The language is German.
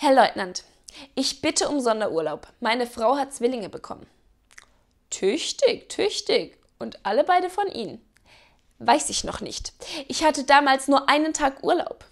Herr Leutnant, ich bitte um Sonderurlaub. Meine Frau hat Zwillinge bekommen. Tüchtig, tüchtig. Und alle beide von Ihnen. Weiß ich noch nicht. Ich hatte damals nur einen Tag Urlaub.